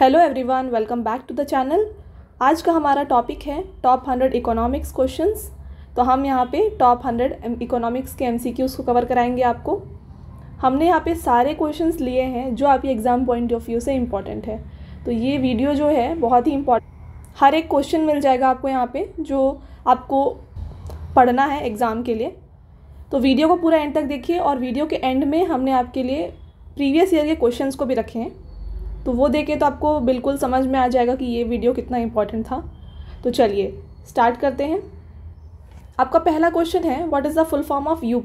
Hello everyone welcome back to the channel आज का हमारा टॉपिक है टॉप हंड्रेड इकोनॉमिक्स क्वेश्चंस तो हम यहाँ पे टॉप हंड्रेड इकोनॉमिक्स के एमसीक्यूज़ को कवर कराएंगे आपको हमने यहाँ पे सारे क्वेश्चंस लिए हैं जो आपके एग्ज़ाम पॉइंट ऑफ व्यू से इम्पॉर्टेंट है तो ये वीडियो जो है बहुत ही इम्पॉर्टेंट हर एक क्वेश्चन मिल जाएगा आपको यहाँ पर जो आपको पढ़ना है एग्ज़ाम के लिए तो वीडियो को पूरा एंड तक देखिए और वीडियो के एंड में हमने आपके लिए प्रीवियस ईयर के क्वेश्चंस को भी रखे हैं तो वो देखें तो आपको बिल्कुल समझ में आ जाएगा कि ये वीडियो कितना इम्पॉर्टेंट था तो चलिए स्टार्ट करते हैं आपका पहला क्वेश्चन है what is the full form of U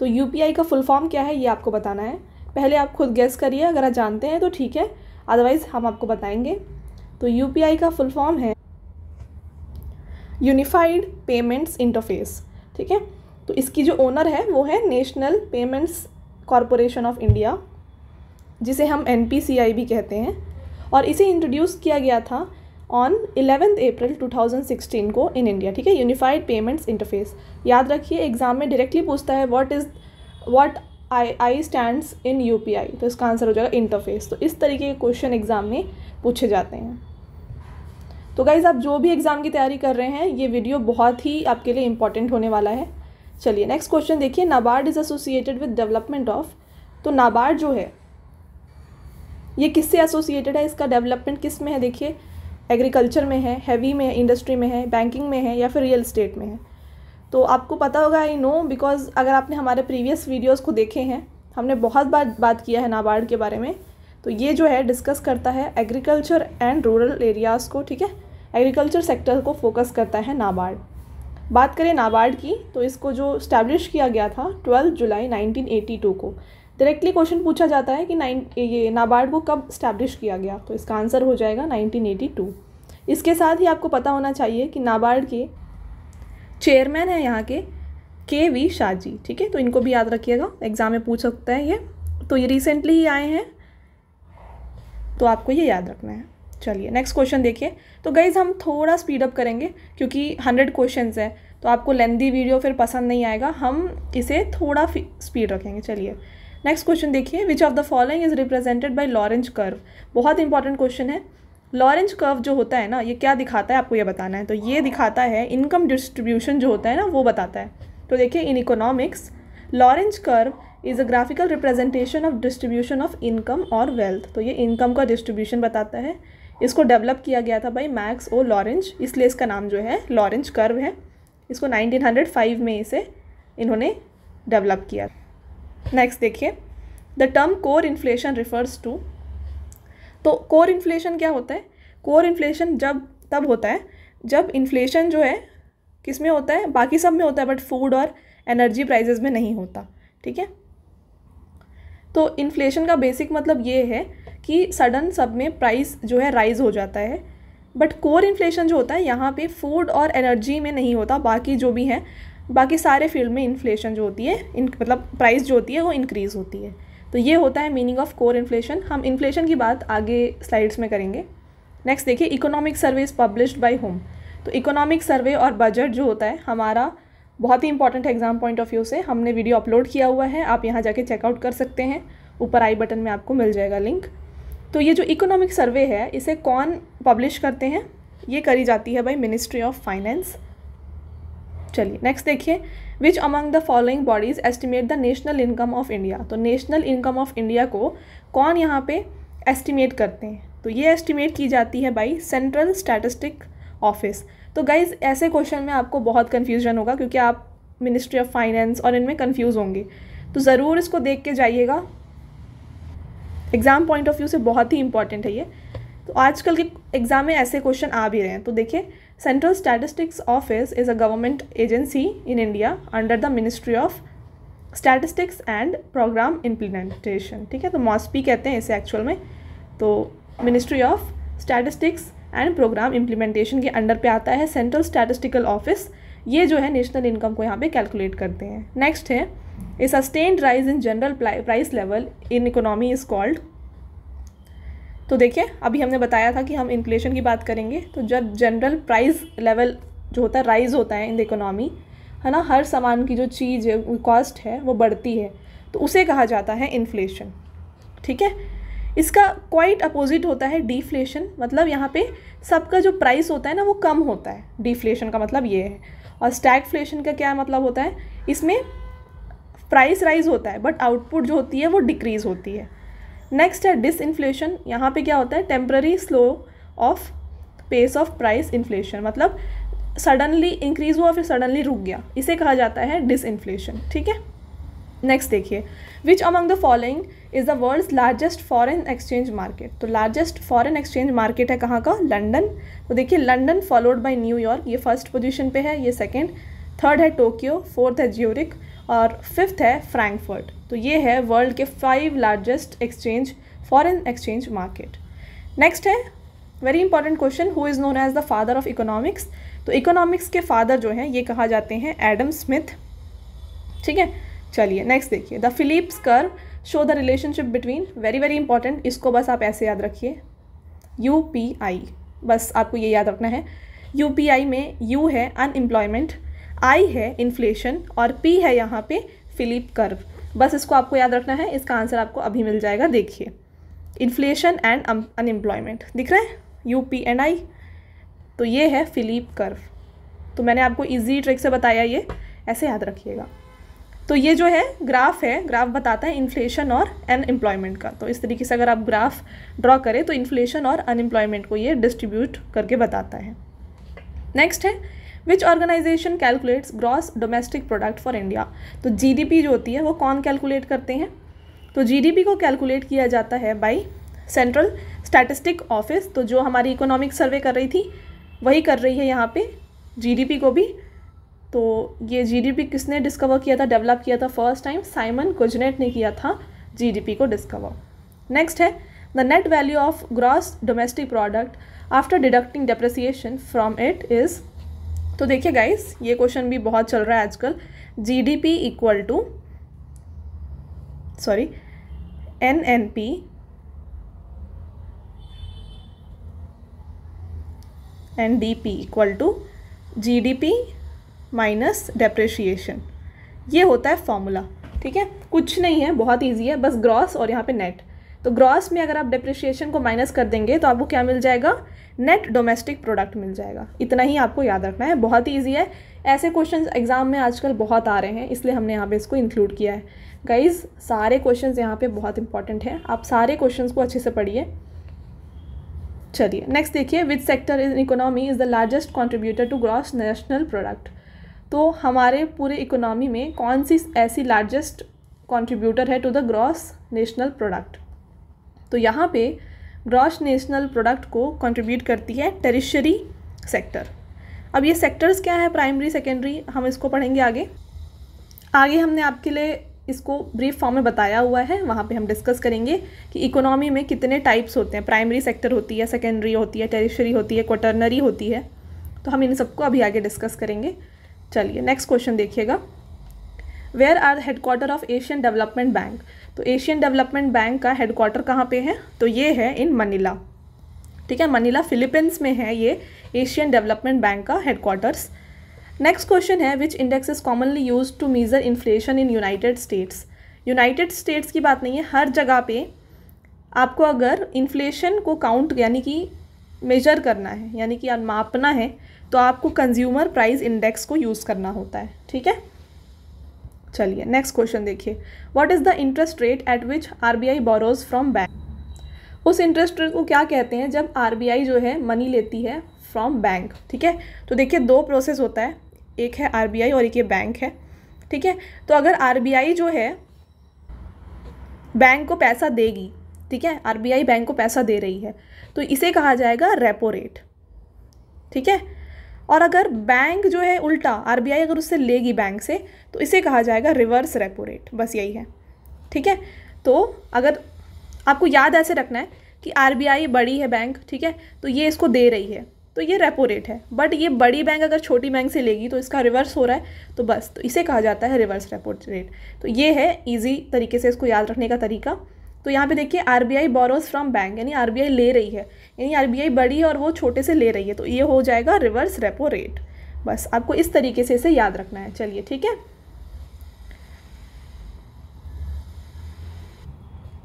तो यू का फुल फॉर्म क्या है ये आपको बताना है पहले आप खुद गेस करिए अगर आप जानते हैं तो ठीक है अदरवाइज़ हम आपको बताएंगे तो यू का फुल फॉर्म है यूनिफाइड पेमेंट्स इंटरफेस ठीक है तो इसकी जो ओनर है वो है National Payments Corporation of India जिसे हम एन भी कहते हैं और इसे इंट्रोड्यूस किया गया था ऑन इलेवेंथ अप्रैल 2016 को इन इंडिया ठीक है यूनिफाइड पेमेंट्स इंटरफेस याद रखिए एग्जाम में डायरेक्टली पूछता है what is what I I stand in U तो इसका आंसर हो जाएगा इंटरफेस तो इस तरीके के क्वेश्चन एग्जाम में पूछे जाते हैं तो गाइज़ आप जो भी एग्ज़ाम की तैयारी कर रहे हैं ये वीडियो बहुत ही आपके लिए इंपॉर्टेंट होने वाला है चलिए नेक्स्ट क्वेश्चन देखिए NABARD is associated with development of तो नाबार्ड जो है ये किससे एसोसिएटेड है इसका डेवलपमेंट किस में है देखिए एग्रीकल्चर में है हैवी में है इंडस्ट्री में है बैंकिंग में है या फिर रियल इस्टेट में है तो आपको पता होगा आई नो बिकॉज अगर आपने हमारे प्रीवियस वीडियोस को देखे हैं हमने बहुत बार बात किया है नाबार्ड के बारे में तो ये जो है डिस्कस करता है एग्रीकल्चर एंड रूरल एरियाज़ को ठीक है एग्रीकल्चर सेक्टर को फोकस करता है नाबार्ड बात करें नाबार्ड की तो इसको जो स्टैब्लिश किया गया था ट्वेल्थ जुलाई नाइनटीन को डायरेक्टली क्वेश्चन पूछा जाता है कि नाइन ये नाबार्ड को कब स्टैब्लिश किया गया तो इसका आंसर हो जाएगा 1982 इसके साथ ही आपको पता होना चाहिए कि नाबार्ड के चेयरमैन हैं यहाँ के के वी शाह जी ठीक है तो इनको भी याद रखिएगा एग्ज़ाम में पूछ सकता है ये तो ये रिसेंटली ही आए हैं तो आपको ये याद रखना है चलिए नेक्स्ट क्वेश्चन देखिए तो गाइज हम थोड़ा स्पीड अप करेंगे क्योंकि हंड्रेड क्वेश्चन है तो आपको लेंदी वीडियो फिर पसंद नहीं आएगा हम इसे थोड़ा स्पीड रखेंगे चलिए नेक्स्ट क्वेश्चन देखिए which of the following is represented by Lorenz curve बहुत इंपॉर्टेंट क्वेश्चन है लॉरेंज कर्व जो होता है ना ये क्या दिखाता है आपको ये बताना है तो ये दिखाता है इनकम डिस्ट्रीब्यूशन जो होता है ना वो बताता है तो देखिए in economics Lorenz curve is a graphical representation of distribution of income और वेल्थ तो ये इनकम का डिस्ट्रीब्यूशन बताता है इसको डेवलप किया गया था बाई मैक्स ओ लॉरेंज इसलिए इसका नाम जो है लॉरेंज कर्व है इसको 1905 में इसे इन्होंने डेवलप किया नेक्स्ट देखिए the term core inflation refers to तो कोर इन्फ्लेशन क्या होता है कोर इन्फ्लेशन जब तब होता है जब इन्फ्लेशन जो है किस में होता है बाकी सब में होता है बट फूड और एनर्जी प्राइजेज में नहीं होता ठीक है तो इन्फ्लेशन का बेसिक मतलब ये है कि सडन सब में प्राइस जो है राइज हो जाता है बट कोर इन्फ्लेशन जो होता है यहाँ पे फूड और एनर्जी में नहीं होता बाकी जो भी हैं बाकी सारे फील्ड में इन्फ्लेशन जो होती है इन मतलब प्राइस जो होती है वो इंक्रीज़ होती है तो ये होता है मीनिंग ऑफ कोर इन्फ्लेशन हम इन्फ्लेशन की बात आगे स्लाइड्स में करेंगे नेक्स्ट देखिए economic survey is published by home तो इकोनॉमिक सर्वे और बजट जो होता है हमारा बहुत ही इंपॉर्टेंट है एग्जाम पॉइंट ऑफ व्यू से हमने वीडियो अपलोड किया हुआ है आप यहाँ जाके चेकआउट कर सकते हैं ऊपर आई बटन में आपको मिल जाएगा लिंक तो ये जो इकोनॉमिक सर्वे है इसे कौन पब्लिश करते हैं ये करी जाती है बाई मिनिस्ट्री ऑफ फाइनेंस चलिए नेक्स्ट देखिए which among the following bodies estimate the national income of India तो नेशनल इनकम ऑफ इंडिया को कौन यहाँ पे एस्टिमेट करते हैं तो ये एस्टिमेट की जाती है बाई सेंट्रल स्टैटिस्टिक ऑफिस तो गाइज ऐसे क्वेश्चन में आपको बहुत कन्फ्यूजन होगा क्योंकि आप मिनिस्ट्री ऑफ फाइनेंस और इनमें कन्फ्यूज़ होंगे तो ज़रूर इसको देख के जाइएगा एग्ज़ाम पॉइंट ऑफ व्यू से बहुत ही इंपॉर्टेंट है ये तो आजकल के एग्ज़ाम में ऐसे क्वेश्चन आ भी रहे हैं तो देखिए Central Statistics Office is a government agency in India under the Ministry of statistics and programme implementation ठीक है तो मॉस्पी कहते हैं इसे एक्चुअल में तो ministry of statistics and programme implementation के अंडर पे आता है सेंट्रल स्टैटिस्टिकल ऑफिस ये जो है नेशनल इनकम को यहाँ पे कैलकुलेट करते हैं नेक्स्ट है a sustained rise in general price level in economy is called तो देखिए अभी हमने बताया था कि हम इन्फ्लेशन की बात करेंगे तो जब जनरल प्राइस लेवल जो होता है राइज होता है इन द इकोनॉमी है ना हर सामान की जो चीज़ है कॉस्ट है वो बढ़ती है तो उसे कहा जाता है इन्फ्लेशन ठीक है इसका क्वाइट अपोजिट होता है डिफ्लेशन मतलब यहाँ पे सबका जो प्राइस होता है ना वो कम होता है डिफ्लेशन का मतलब ये है और स्टैगफ्लेशन का क्या मतलब होता है इसमें प्राइस राइज होता है बट आउटपुट जो होती है वो डिक्रीज़ होती है नेक्स्ट है डिस इन्फ्लेशन यहाँ पे क्या होता है temporary slow of pace of price inflation मतलब सडनली इंक्रीज हुआ फिर सडनली रुक गया इसे कहा जाता है डिस इन्फ्लेशन ठीक है नेक्स्ट देखिए which among the following is the world largest foreign exchange market तो लार्जेस्ट फॉरन एक्सचेंज मार्केट है कहाँ का लंडन तो देखिए लंडन फॉलोड बाई न्यूयॉर्क ये फर्स्ट पोजिशन पे है ये सेकेंड थर्ड है टोक्यो फोर्थ है ज्यूरिक और फिफ्थ है फ्रैंकफर्ट तो ये है वर्ल्ड के five largest exchange foreign exchange market next है very important question who is known as the father of economics तो इकोनॉमिक्स के फादर जो हैं ये कहा जाते हैं एडम स्मिथ ठीक है चलिए नेक्स्ट देखिए the Phillips curve show the relationship between very very important इसको बस आप ऐसे याद रखिए यू पी आई बस आपको ये याद रखना है यू पी आई में यू है अनएम्प्लॉयमेंट आई है इन्फ्लेशन और पी है यहाँ पे फिलिप कर्व बस इसको आपको याद रखना है इसका आंसर आपको अभी मिल जाएगा देखिए इन्फ्लेशन एंड अनएम्प्लॉयमेंट दिख रहा है यू पी एंड आई तो ये है फिलिप कर्व तो मैंने आपको इजी ट्रिक से बताया ये ऐसे याद रखिएगा तो ये जो है ग्राफ है ग्राफ बताता है इन्फ्लेशन और अनएम्प्लॉयमेंट का तो इस तरीके से अगर आप ग्राफ ड्रॉ करें तो इन्फ्लेशन और अनएम्प्लॉयमेंट को ये डिस्ट्रीब्यूट करके बताता है नेक्स्ट है which organisation calculates gross domestic product for India तो जीडीपी जो होती है वो कौन कैलकुलेट करते हैं तो जीडीपी को कैलकुलेट किया जाता है बाई सेंट्रल स्टैटिस्टिक ऑफिस तो जो हमारी इकोनॉमिक सर्वे कर रही थी वही कर रही है यहाँ पे जीडीपी को भी तो ये जीडीपी किसने डिस्कवर किया था डेवलप किया था फर्स्ट टाइम साइमन कुजनेट ने किया था जीडीपी को डिस्कवर नेक्स्ट है the net value of gross domestic product after deducting depreciation from it is तो देखिए गाइस ये क्वेश्चन भी बहुत चल रहा है आजकल G D P equal to sorry N N P N D P equal to G D P minus depreciation ये होता है फॉर्मूला ठीक है कुछ नहीं है बहुत ईजी है बस ग्रॉस और यहाँ पे नेट तो ग्रॉस में अगर आप डिप्रिशिएशन को माइनस कर देंगे तो आपको क्या मिल जाएगा नेट डोमेस्टिक प्रोडक्ट मिल जाएगा इतना ही आपको याद रखना है बहुत ही ईजी है ऐसे क्वेश्चन एग्जाम में आजकल बहुत आ रहे हैं इसलिए हमने यहाँ पे इसको इंक्लूड किया है गाइज सारे क्वेश्चन यहाँ पे बहुत इंपॉर्टेंट हैं आप सारे क्वेश्चन को अच्छे से पढ़िए चलिए नेक्स्ट देखिए which sector in economy is the largest contributor to gross national product तो हमारे पूरे इकोनॉमी में कौन सी ऐसी लार्जेस्ट कॉन्ट्रीब्यूटर है to the gross national product तो यहाँ पे ग्रॉस नेशनल प्रोडक्ट को कंट्रीब्यूट करती है टेरिशरी सेक्टर अब ये सेक्टर्स क्या है प्राइमरी सेकेंडरी हम इसको पढ़ेंगे आगे आगे हमने आपके लिए इसको ब्रीफ फॉर्म में बताया हुआ है वहाँ पे हम डिस्कस करेंगे कि इकोनॉमी में कितने टाइप्स होते हैं प्राइमरी सेक्टर होती है सेकेंडरी होती है टेरिशरी होती है क्वाटरनरी होती है तो हम इन सबको अभी आगे डिस्कस करेंगे चलिए नेक्स्ट क्वेश्चन देखिएगा where are the headquarter of Asian Development Bank तो एशियन डेवलपमेंट बैंक का हेडक्वार्टर कहाँ पे है तो ये है इन मनीला ठीक है मनीला फिलीपींस में है ये एशियन डेवलपमेंट बैंक का हेडक्वार्टर्स नेक्स्ट क्वेश्चन है which index is commonly use to measure inflation in United States United States की बात नहीं है हर जगह पे आपको अगर इन्फ्लेशन को काउंट यानी कि मेजर करना है यानी कि मापना है तो आपको कंज्यूमर प्राइस इंडेक्स को यूज़ करना होता है ठीक है चलिए नेक्स्ट क्वेश्चन देखिए what is the interest rate at which RBI borrows from bank उस इंटरेस्ट रेट को क्या कहते हैं जब आरबीआई जो है मनी लेती है फ्रॉम बैंक ठीक है तो देखिए दो प्रोसेस होता है एक है आरबीआई और एक ये बैंक है ठीक है तो अगर आरबीआई जो है बैंक को पैसा देगी ठीक है आई बैंक को पैसा दे रही है तो इसे कहा जाएगा रेपो रेट ठीक है और अगर बैंक जो है उल्टा आर अगर उससे लेगी बैंक से तो इसे कहा जाएगा रिवर्स रेपो रेट बस यही है ठीक है तो अगर आपको याद ऐसे रखना है कि आर बड़ी है बैंक ठीक है तो ये इसको दे रही है तो ये रेपो रेट है बट ये बड़ी बैंक अगर छोटी बैंक से लेगी तो इसका रिवर्स हो रहा है तो बस तो इसे कहा जाता है रिवर्स रेपो रेट तो ये है ईज़ी तरीके से इसको याद रखने का तरीका तो यहाँ पे देखिए R B I borrows from bank यानी आर बी आई ले रही है यानी आर बी आई बड़ी है और वो छोटे से ले रही है तो ये हो जाएगा रिवर्स रेपो रेट बस आपको इस तरीके से इसे याद रखना है चलिए ठीक है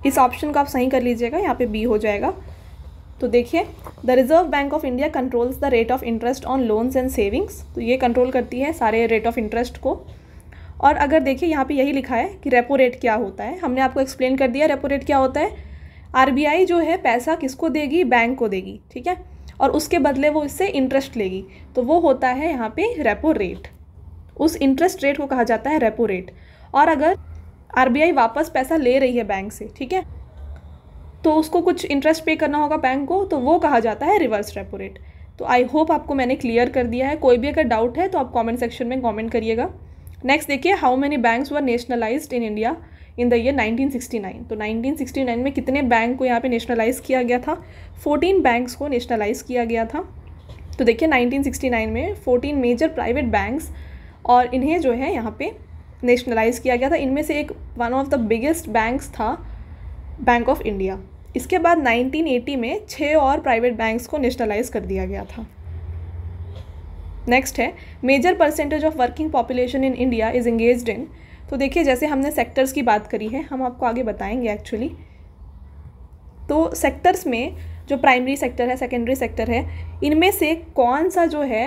इस ऑप्शन को आप सही कर लीजिएगा यहाँ पे बी हो जाएगा तो देखिए the Reserve bank of India controls the rate of interest on loans and savings तो ये कंट्रोल करती है सारे रेट ऑफ इंटरेस्ट को और अगर देखिए यहाँ पे यही लिखा है कि रेपो रेट क्या होता है हमने आपको एक्सप्लेन कर दिया रेपो रेट क्या होता है आरबीआई जो है पैसा किसको देगी बैंक को देगी ठीक है और उसके बदले वो इससे इंटरेस्ट लेगी तो वो होता है यहाँ पे रेपो रेट उस इंटरेस्ट रेट को कहा जाता है रेपो रेट और अगर आर वापस पैसा ले रही है बैंक से ठीक है तो उसको कुछ इंटरेस्ट पे करना होगा बैंक को तो वो कहा जाता है रिवर्स रेपो रेट तो आई होप आपको मैंने क्लियर कर दिया है कोई भी अगर डाउट है तो आप कमेंट सेक्शन में कमेंट करिएगा नेक्स्ट देखिए how many banks were nationalised in India in the year 1969 तो 1969 में कितने बैंक को यहाँ पे नेशनलाइज किया गया था 14 बैंक्स को नेशनलाइज किया गया था तो देखिए 1969 में 14 मेजर प्राइवेट बैंक्स और इन्हें जो है यहाँ पे नेशनलाइज किया गया था इनमें से एक one of the biggest banks था बैंक ऑफ इंडिया इसके बाद 1980 में छः और प्राइवेट बैंक्स को नेशनलाइज कर दिया गया था नेक्स्ट है major percentage of working population in India is engage in तो देखिए जैसे हमने सेक्टर्स की बात करी है हम आपको आगे बताएंगे एक्चुअली तो सेक्टर्स में जो प्राइमरी सेक्टर है सेकेंडरी सेक्टर है इनमें से कौन सा जो है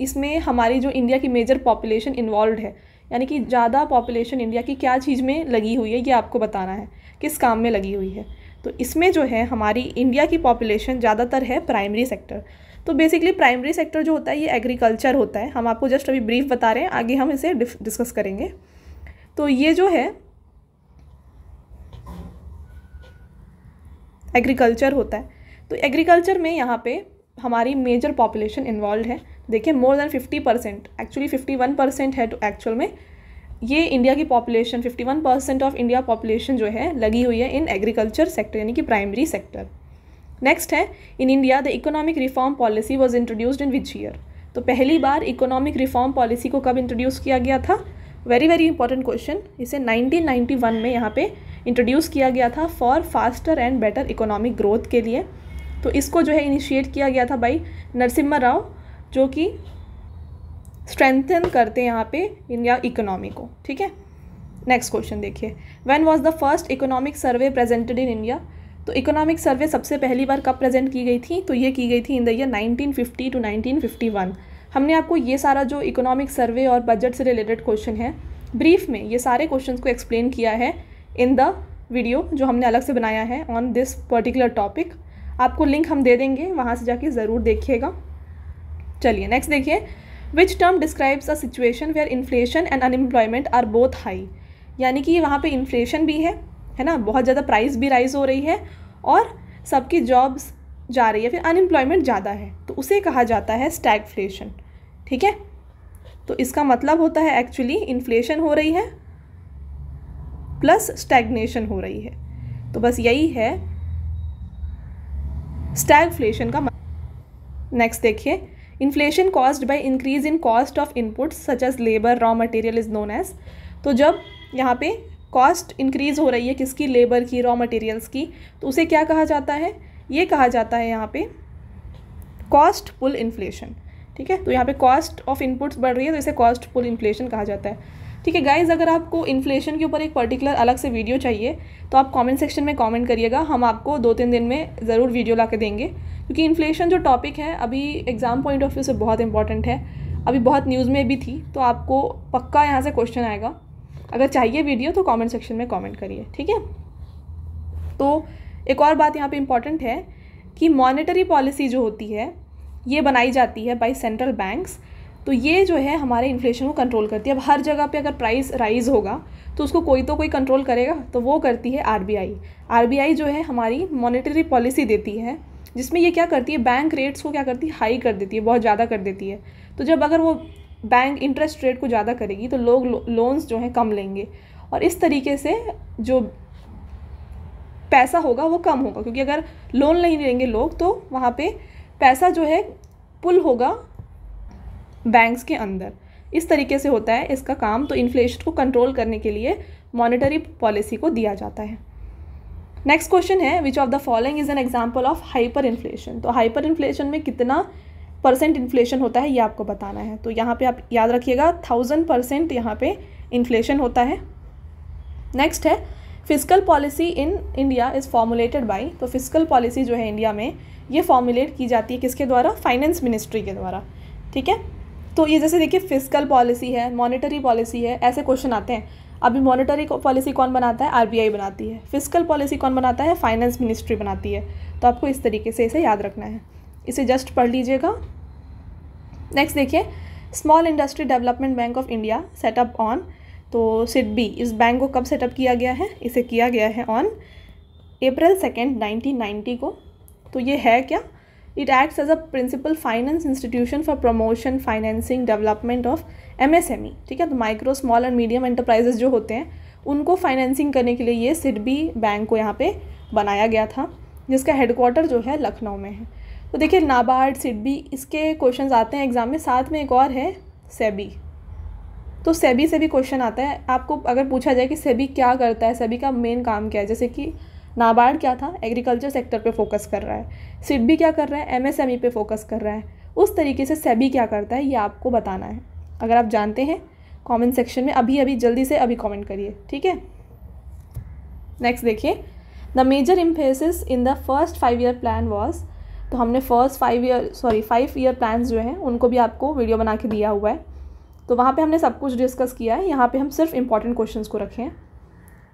इसमें हमारी जो इंडिया की मेजर पॉपुलेशन इन्वॉल्व है यानी कि ज़्यादा पॉपुलेशन इंडिया की क्या चीज़ में लगी हुई है ये आपको बताना है किस काम में लगी हुई है तो इसमें जो है हमारी इंडिया की पॉपुलेशन ज़्यादातर है प्राइमरी सेक्टर तो बेसिकली प्राइमरी सेक्टर जो होता है ये एग्रीकल्चर होता है हम आपको जस्ट अभी ब्रीफ बता रहे हैं आगे हम इसे डिस्कस करेंगे तो ये जो है एग्रीकल्चर होता है तो एग्रीकल्चर में यहाँ पे हमारी मेजर पॉपुलेशन इन्वॉल्व है देखिए more than fifty percent actually fifty one percent है तो एक्चुअल में ये इंडिया की population fifty one percent of India population जो है लगी हुई है इन एग्रीकल्चर सेक्टर यानी कि प्राइमरी सेक्टर नेक्स्ट है in India the economic reform policy was introduced in which year तो पहली बार इकोनॉमिक रिफॉर्म पॉलिसी को कब इंट्रोड्यूस किया गया था वेरी वेरी इंपॉर्टेंट क्वेश्चन इसे 1991 में यहाँ पे इंट्रोड्यूस किया गया था for faster and better economic growth के लिए तो इसको जो है इनिशिएट किया गया था बाई नरसिम्हा राव जो कि स्ट्रेंथन करते हैं यहाँ पे इंडिया इकोनॉमी को ठीक है नेक्स्ट क्वेश्चन देखिए when was the first economic survey presented in India तो इकोनॉमिक सर्वे सबसे पहली बार कब प्रेजेंट की गई थी तो ये की गई थी इन द ईयर 1950 टू 1951 हमने आपको ये सारा जो इकोनॉमिक सर्वे और बजट से रिलेटेड क्वेश्चन है ब्रीफ में ये सारे क्वेश्चन को एक्सप्लेन किया है इन द वीडियो जो हमने अलग से बनाया है ऑन दिस पर्टिकुलर टॉपिक आपको लिंक हम दे देंगे वहाँ से जाके ज़रूर देखिएगा चलिए नेक्स्ट देखिए which term describes a situation where inflation and unemployment are both high यानी कि वहाँ पे इन्फ्लेशन भी है है ना बहुत ज़्यादा प्राइस भी राइज हो रही है और सबकी जॉब्स जा रही है फिर अनएम्प्लॉयमेंट ज़्यादा है तो उसे कहा जाता है स्टैगफ्लेशन ठीक है तो इसका मतलब होता है एक्चुअली इन्फ्लेशन हो रही है प्लस स्टैगनेशन हो रही है तो बस यही है स्टैगफ्लेशन का नेक्स्ट मतलब। देखिए inflation caused by increase in cost of inputs such as labour raw material is known as तो जब यहाँ पे कॉस्ट इंक्रीज़ हो रही है किसकी लेबर की रॉ मटेरियल्स की तो उसे क्या कहा जाता है ये कहा जाता है यहाँ पे कॉस्ट पुल इन्फ्लेशन ठीक है तो यहाँ पे कॉस्ट ऑफ इनपुट्स बढ़ रही है तो इसे कॉस्ट पुल इन्फ्लेशन कहा जाता है ठीक है गाइज अगर आपको इन्फ्लेशन के ऊपर एक पर्टिकुलर अलग से वीडियो चाहिए तो आप कॉमेंट सेक्शन में कॉमेंट करिएगा हम आपको दो तीन दिन में ज़रूर वीडियो ला देंगे क्योंकि इन्फ्लेशन जो टॉपिक है अभी एग्ज़ाम पॉइंट ऑफ व्यू से बहुत इंपॉर्टेंट है अभी बहुत न्यूज़ में भी थी तो आपको पक्का यहाँ से क्वेश्चन आएगा अगर चाहिए वीडियो तो कमेंट सेक्शन में कमेंट करिए ठीक है तो एक और बात यहाँ पे इम्पॉर्टेंट है कि मॉनेटरी पॉलिसी जो होती है ये बनाई जाती है बाई सेंट्रल बैंक्स तो ये जो है हमारे इन्फ्लेशन को कंट्रोल करती है अब हर जगह पे अगर प्राइस राइज होगा तो उसको कोई तो कोई कंट्रोल करेगा तो वो करती है आरबीआई आरबीआई जो है हमारी मॉनेटरी पॉलिसी देती है जिसमें ये क्या करती है बैंक रेट्स को क्या करती है हाई कर देती है बहुत ज़्यादा कर देती है तो जब अगर वो बैंक इंटरेस्ट रेट को ज़्यादा करेगी तो लोग लो, लोन्स जो हैं कम लेंगे और इस तरीके से जो पैसा होगा वो कम होगा क्योंकि अगर लोन नहीं लेंगे लोग तो वहाँ पे पैसा जो है पुल होगा बैंक्स के अंदर इस तरीके से होता है इसका काम तो इन्फ्लेशन को कंट्रोल करने के लिए मॉनेटरी पॉलिसी को दिया जाता है नेक्स्ट क्वेश्चन है which of the following is an example of hyper inflation तो हाइपर इन्फ्लेशन में कितना परसेंट इन्फ्लेशन होता है ये आपको बताना है तो यहाँ पे आप याद रखिएगा थाउजेंड परसेंट यहाँ पे इन्फ्लेशन होता है नेक्स्ट है physical policy in India is formulated by तो फिजिकल पॉलिसी जो है इंडिया में ये फॉर्मुलेट की जाती है किसके द्वारा फाइनेंस मिनिस्ट्री के द्वारा ठीक है तो ये जैसे देखिए फिजिकल पॉलिसी है मॉनिटरी पॉलिसी है ऐसे क्वेश्चन आते हैं अभी मॉनिटरी पॉलिसी कौन बनाता है आरबीआई बनाती है फिजिकल पॉलिसी कौन बनाता है फाइनेंस मिनिस्ट्री बनाती है तो आपको इस तरीके से इसे याद रखना है इसे जस्ट पढ़ लीजिएगा नेक्स्ट देखिए small industry development bank of India setup on तो सिडबी इस बैंक को कब सेटअप किया गया है इसे किया गया है ऑन अप्रैल सेकेंड नाइनटीन को तो ये है क्या it acts as a principal finance institution for promotion financing development of MSME ठीक है तो micro small and medium enterprises जो होते हैं उनको फाइनेंसिंग करने के लिए ये सिडबी बैंक को यहाँ पर बनाया गया था जिसका हेडक्वार्टर जो है लखनऊ में है तो देखिए नाबार्ड सिडबी इसके क्वेश्चन आते हैं एग्ज़ाम में साथ में एक और है सेबी तो सेबी से भी क्वेश्चन आता है आपको अगर पूछा जाए कि सेबी क्या करता है सेबी का मेन काम क्या है जैसे कि नाबार्ड क्या था एग्रीकल्चर सेक्टर पे फोकस कर रहा है सिडबी क्या कर रहा है एमएसएमई e पे फोकस कर रहा है उस तरीके से सेबी क्या करता है ये आपको बताना है अगर आप जानते हैं कमेंट सेक्शन में अभी अभी जल्दी से अभी कमेंट करिए ठीक है नेक्स्ट देखिए the major emphasis in the first five year plan was तो हमने first five year sorry five year plans जो हैं उनको भी आपको वीडियो बना के दिया हुआ है तो वहाँ पे हमने सब कुछ डिस्कस किया है यहाँ पे हम सिर्फ इंपॉर्टेंट क्वेश्चंस को रखे हैं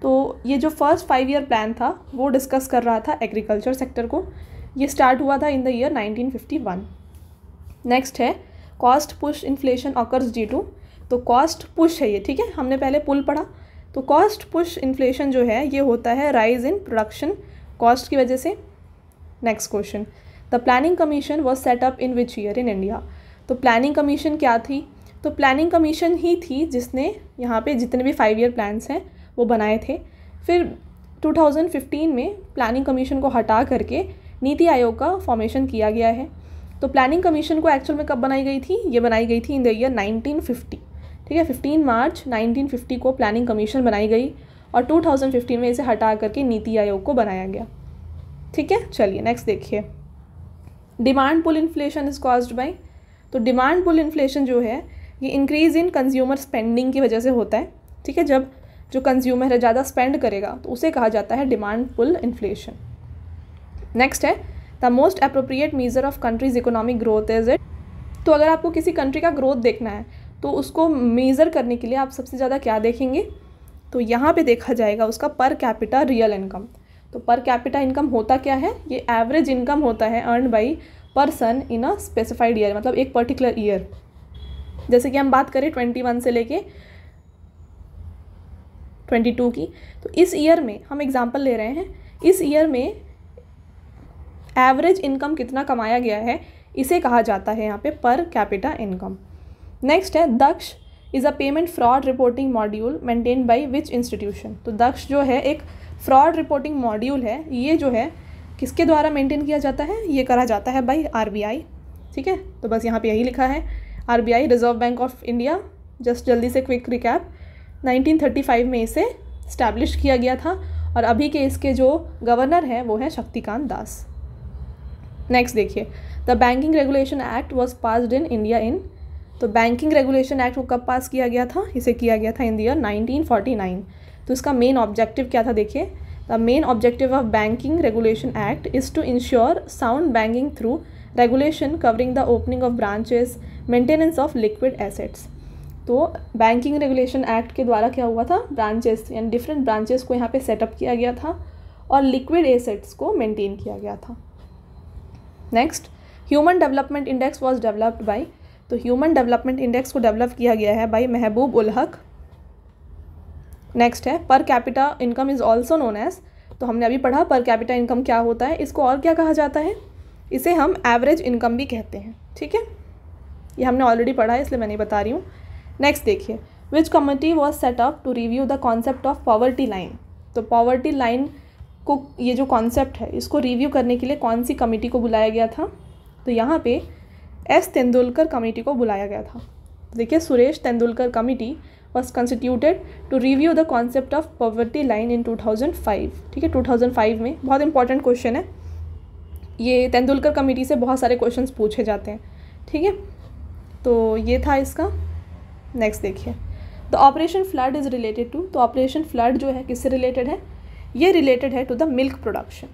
तो ये जो फर्स्ट फाइव ईयर प्लान था वो डिस्कस कर रहा था एग्रीकल्चर सेक्टर को ये स्टार्ट हुआ था इन द ईयर 1951 नेक्स्ट है cost push inflation occurs due to तो कॉस्ट पुश है ये ठीक है हमने पहले पुल पढ़ा तो कॉस्ट पुश इन्फ्लेशन जो है ये होता है राइज इन प्रोडक्शन कॉस्ट की वजह से next question the planning commission was setup in which year in India तो प्लानिंग कमीशन क्या थी तो प्लानिंग कमीशन ही थी जिसने यहाँ पे जितने भी फाइव ईयर प्लान्स हैं वो बनाए थे फिर 2015 में प्लानिंग कमीशन को हटा करके नीति आयोग का फॉर्मेशन किया गया है तो प्लानिंग कमीशन को एक्चुअल में कब बनाई गई थी ये बनाई गई थी इन द ईयर 1950 ठीक है 15 मार्च 1950 को प्लानिंग कमीशन बनाई गई और 2015 में इसे हटा करके नीति आयोग को बनाया गया ठीक है चलिए नेक्स्ट देखिए demand pull inflation is caused by तो डिमांड पुल इन्फ्लेशन जो है ये इंक्रीज़ इन कंज्यूमर स्पेंडिंग की वजह से होता है ठीक है जब जो कंज्यूमर है ज़्यादा स्पेंड करेगा तो उसे कहा जाता है डिमांड पुल इन्फ्लेशन नेक्स्ट है the most appropriate measure of country's economic growth is it तो अगर आपको किसी कंट्री का ग्रोथ देखना है तो उसको मेज़र करने के लिए आप सबसे ज़्यादा क्या देखेंगे तो यहाँ पे देखा जाएगा उसका पर कैपिटा रियल इनकम तो पर कैपिटा इनकम होता क्या है ये एवरेज इनकम होता है earn by person in a specified year मतलब एक पर्टिकुलर ईयर जैसे कि हम बात करें ट्वेंटी वन से लेके ट्वेंटी टू की तो इस ईयर में हम एग्ज़ाम्पल ले रहे हैं इस ईयर में एवरेज इनकम कितना कमाया गया है इसे कहा जाता है यहाँ पे पर कैपिटा इनकम नेक्स्ट है Daksh is a payment fraud reporting module maintain by which institution तो दक्ष जो है एक फ्रॉड रिपोर्टिंग मॉड्यूल है ये जो है किसके द्वारा मेंटेन किया जाता है ये करा जाता है बाई आर ठीक है तो बस यहाँ पे यही लिखा है R reserve bank of India just जल्दी से क्विक रिकैप 1935 में इसे स्टैब्लिश किया गया था और अभी के इसके जो गवर्नर हैं वो हैं शक्तिकांत दास नेक्स्ट देखिए the banking regulation act was passed in India in तो बैंकिंग रेगुलेशन एक्ट को कब पास किया गया था इसे किया गया था इन द ईयर नाइन तो इसका मेन ऑब्जेक्टिव क्या था देखिए the main objective of banking regulation act is to ensure sound banking through regulation covering the opening of branches maintenance of liquid assets तो बैंकिंग रेगुलेशन एक्ट के द्वारा क्या हुआ था ब्रांचेस यानी डिफरेंट ब्रांचेस को यहाँ पे सेटअप किया गया था और लिक्विड एसेट्स को मेंटेन किया गया था next human development index was developed by तो ह्यूमन डेवलपमेंट इंडेक्स को डेवलप किया गया है बाई महबूब उल हक नेक्स्ट है per capita income is also known as तो हमने अभी पढ़ा पर कैपिटा इनकम क्या होता है इसको और क्या कहा जाता है इसे हम एवरेज इनकम भी कहते हैं ठीक है ये हमने ऑलरेडी पढ़ा है इसलिए मैं नहीं बता रही हूँ नेक्स्ट देखिए which committee was setup to review the concept of poverty line तो पॉवर्टी लाइन को ये जो कॉन्सेप्ट है इसको रिव्यू करने के लिए कौन सी कमेटी को बुलाया गया था तो यहाँ पे एस तेंदुलकर कमेटी को बुलाया गया था देखिए Suresh Tendulkar committee was constituted to review the concept of poverty line in 2005 ठीक है 2005 में बहुत इंपॉर्टेंट क्वेश्चन है ये तेंदुलकर कमेटी से बहुत सारे क्वेश्चन पूछे जाते हैं ठीक है तो ये था इसका नेक्स्ट देखिए the operation flood is related to तो ऑपरेशन फ्लड जो है किससे रिलेटेड है ये रिलेटेड है to the milk production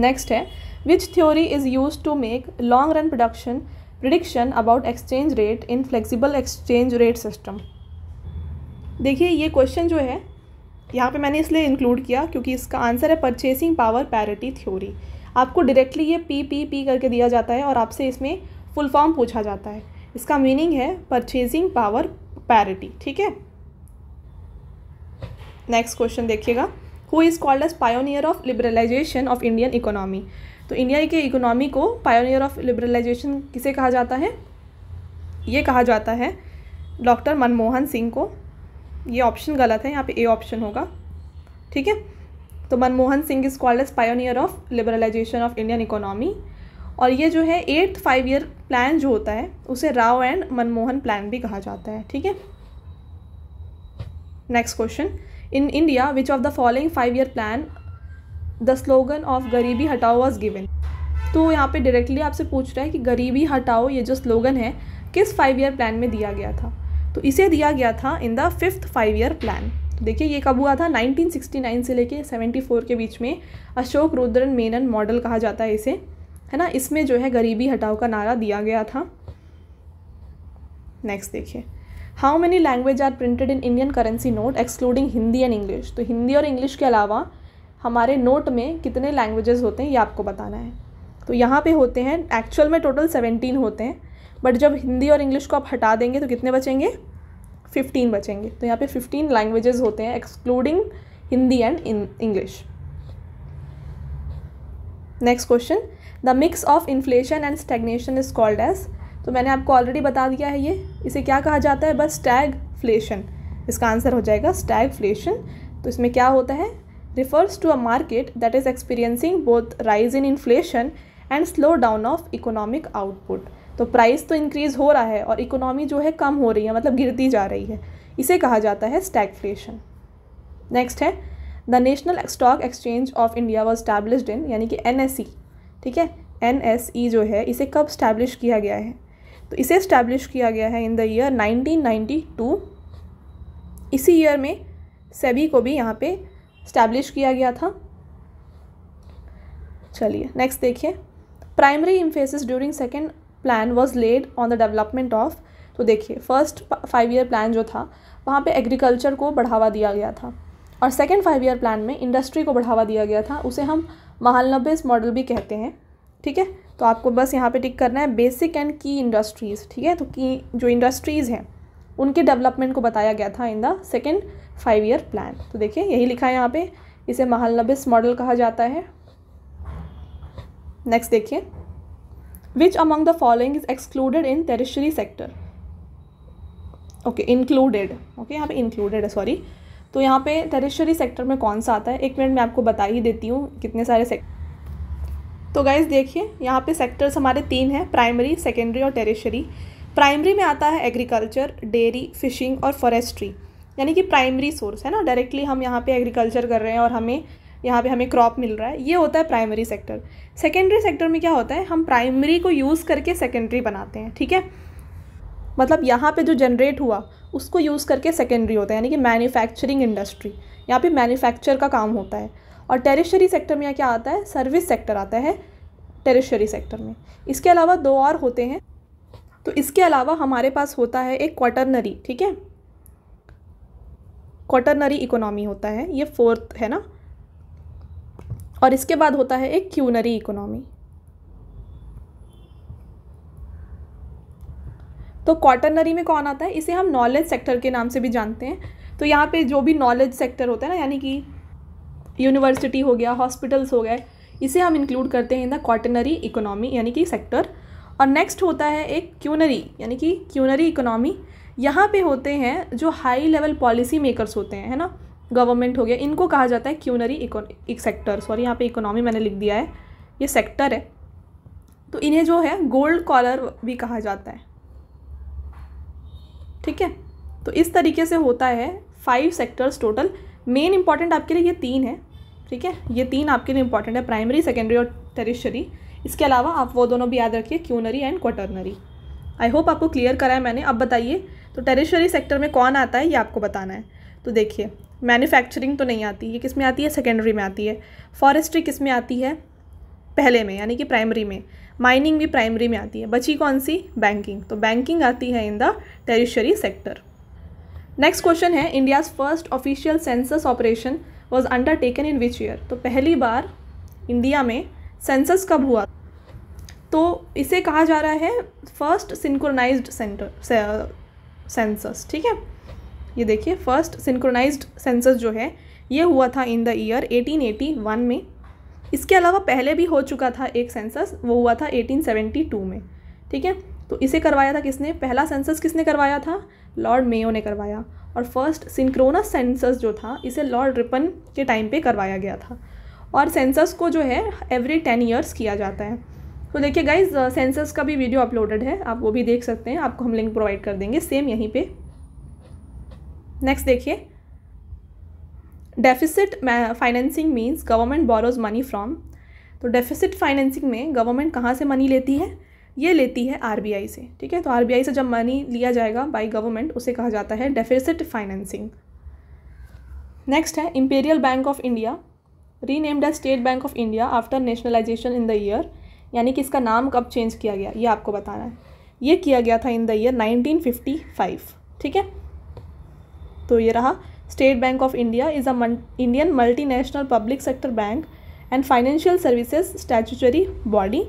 next है which theory is use to make long run production prediction about exchange rate in flexible exchange rate system देखिए ये क्वेश्चन जो है यहाँ पे मैंने इसलिए इंक्लूड किया क्योंकि इसका आंसर है परचेसिंग पावर पैरिटी थ्योरी आपको डायरेक्टली ये पी पी पी करके दिया जाता है और आपसे इसमें फुल फॉर्म पूछा जाता है इसका मीनिंग है परचेजिंग पावर पैरिटी ठीक है नेक्स्ट क्वेश्चन देखिएगा who is called as pioneer of liberalisation of Indian economy तो इंडिया के इकोनॉमी को पायोनियर ऑफ लिबरलाइजेशन किसे कहा जाता है ये कहा जाता है डॉक्टर मनमोहन सिंह को ये ऑप्शन गलत है यहाँ पे ए ऑप्शन होगा ठीक है तो Manmohan Singh is called as pioneer of liberalisation of Indian economy और ये जो है एट फाइव ईयर प्लान जो होता है उसे राव एंड मनमोहन प्लान भी कहा जाता है ठीक है next question in India which of the following five year plan the slogan of Garibi Hatao was given तो यहाँ पे डायरेक्टली आपसे पूछ रहा है कि गरीबी हटाओ ये जो स्लोगन है किस फाइव ईयर प्लान में दिया गया था तो इसे दिया गया था in the fifth five year plan तो देखिए ये कब हुआ था 1969 से लेके 74 के बीच में अशोक रुद्रन मेनन मॉडल कहा जाता है इसे है ना इसमें जो है गरीबी हटाओ का नारा दिया गया था नेक्स्ट देखिए how many language are printed in Indian currency note excluding Hindi and English तो हिंदी और इंग्लिश के अलावा हमारे नोट में कितने लैंग्वेजेस होते हैं ये आपको बताना है तो यहाँ पे होते हैं एक्चुअल में टोटल सेवेंटीन होते हैं बट जब हिंदी और इंग्लिश को आप हटा देंगे तो कितने बचेंगे फिफ्टीन बचेंगे तो यहाँ पे फिफ्टीन लैंग्वेजेस होते हैं excluding Hindi and English next question the mix of inflation and stagnation is called as तो मैंने आपको ऑलरेडी बता दिया है ये इसे क्या कहा जाता है बस स्टैग इसका आंसर हो जाएगा स्टैग तो इसमें क्या होता है refers to a market that is experiencing both rise in inflation and slow down of economic output तो प्राइस तो इंक्रीज हो रहा है और इकोनॉमी जो है कम हो रही है मतलब गिरती जा रही है इसे कहा जाता है स्टैगफ्लेशन नेक्स्ट है the national stock exchange of India was established in यानी कि एन e, ठीक है एन e जो है इसे कब स्टैब्लिश किया गया है तो इसे स्टैब्लिश किया गया है इन द ईयर 1992 इसी ईयर में सेबी को भी यहाँ पे स्टैब्लिश किया गया था चलिए नेक्स्ट देखिए primary emphasis during second plan was laid on the development of तो देखिए फर्स्ट फाइव ईयर प्लान जो था वहाँ पे एग्रीकल्चर को बढ़ावा दिया गया था और सेकेंड फाइव ईयर प्लान में इंडस्ट्री को बढ़ावा दिया गया था उसे हम महालनबेस मॉडल भी कहते हैं ठीक है तो आपको बस यहाँ पे टिक करना है बेसिक एंड की इंडस्ट्रीज़ ठीक है तो की जो इंडस्ट्रीज़ हैं उनके डेवलपमेंट को बताया गया था in the second five year plan तो देखिए यही लिखा है यहाँ पे इसे महलनबिस मॉडल कहा जाता है नेक्स्ट देखिए which among the following is excluded in tertiary sector okay included okay यहाँ पे इंक्लूडेड है सॉरी तो यहाँ पे टेरिशरी सेक्टर में कौन सा आता है एक मिनट मैं आपको बता ही देती हूँ कितने सारे सेक्टर तो गाइज देखिए यहाँ पे सेक्टर्स हमारे तीन हैं प्राइमरी सेकेंडरी और टेरिशरी प्राइमरी में आता है एग्रीकल्चर डेयरी फिशिंग और फॉरेस्ट्री यानी कि प्राइमरी सोर्स है ना डायरेक्टली हम यहाँ पे एग्रीकल्चर कर रहे हैं और हमें यहाँ पे हमें क्रॉप मिल रहा है ये होता है प्राइमरी सेक्टर सेकेंडरी सेक्टर में क्या होता है हम प्राइमरी को यूज़ करके सेकेंडरी बनाते हैं ठीक है मतलब यहाँ पे जो जनरेट हुआ उसको यूज़ करके सेकेंडरी होता है यानी कि मैन्युफैक्चरिंग इंडस्ट्री यहाँ पे मैन्युफैक्चर का काम होता है और टेरिशरी सेक्टर में यहाँ क्या आता है सर्विस सेक्टर आता है टेरिशरी सेक्टर में इसके अलावा दो और होते हैं तो इसके अलावा हमारे पास होता है एक क्वाटरनरी ठीक है क्वाटरनरी इकोनॉमी होता है ये फोर्थ है ना और इसके बाद होता है एक क्यूनरी इकोनॉमी तो क्वाटरनरी में कौन आता है इसे हम नॉलेज सेक्टर के नाम से भी जानते हैं तो यहाँ पे जो भी नॉलेज सेक्टर होता है ना यानी कि यूनिवर्सिटी हो गया हॉस्पिटल्स हो गए इसे हम इंक्लूड करते हैं इन द क्वाटनरी इकोनॉमी यानी कि सेक्टर और नेक्स्ट होता है एक क्यूनरी यानी कि क्यूनरी इकोनॉमी यहाँ पे होते हैं जो हाई लेवल पॉलिसी मेकर्स होते हैं है ना गवर्नमेंट हो गया इनको कहा जाता है क्यूनरी एक सेक्टर सॉरी यहाँ पे इकोनॉमी मैंने लिख दिया है ये सेक्टर है तो इन्हें जो है गोल्ड कॉलर भी कहा जाता है ठीक है तो इस तरीके से होता है five sectors total main important आपके लिए ये तीन है ठीक है ये तीन आपके लिए इंपॉर्टेंट है प्राइमरी सेकेंडरी और टेरिशरी इसके अलावा आप वो दोनों भी याद रखिए quinary and quaternary I hope आपको क्लियर करा है मैंने अब बताइए तो टेरिशरी सेक्टर में कौन आता है ये आपको बताना है तो देखिए मैन्युफैक्चरिंग तो नहीं आती ये किस में आती है सेकेंडरी में आती है फॉरेस्ट्री किस में आती है पहले में यानी कि प्राइमरी में माइनिंग भी प्राइमरी में आती है बची कौन सी बैंकिंग तो बैंकिंग आती है in the tertiary sector next question है India's first official census operation was undertaken in which year तो पहली बार इंडिया में सेंसस कब हुआ तो इसे कहा जा रहा है फर्स्ट सिंक्रोनाइज्ड सेंटर सेंसस ठीक है ये देखिए फर्स्ट सिंक्रोनाइज्ड सेंसस जो है ये हुआ था इन द ईयर 1881 में इसके अलावा पहले भी हो चुका था एक सेंसस वो हुआ था 1872 में ठीक है तो इसे करवाया था किसने पहला सेंसस किसने करवाया था लॉर्ड मेयो ने करवाया और फर्स्ट सिंक्रोनस सेंसस जो था इसे लॉर्ड रिपन के टाइम पे करवाया गया था और सेंसस को जो है एवरी टेन ईयर्स किया जाता है तो देखिए गाइज सेंसस का भी वीडियो अपलोडेड है आप वो भी देख सकते हैं आपको हम लिंक प्रोवाइड कर देंगे सेम यहीं पे नेक्स्ट देखिए deficit financing means government borrows money from तो डेफिसिट फाइनेंसिंग में गवर्नमेंट कहाँ से मनी लेती है ये लेती है आर से ठीक है तो आर से जब मनी लिया जाएगा बाई गवर्नमेंट उसे कहा जाता है डेफिसिट फाइनेंसिंग नेक्स्ट है imperial bank of India renamed as state bank of India after nationalisation in the year यानी कि इसका नाम कब चेंज किया गया ये आपको बताना है ये किया गया था इन द ईयर 1955 ठीक है तो ये रहा state bank of India is a Indian multinational public sector bank and financial services statutory body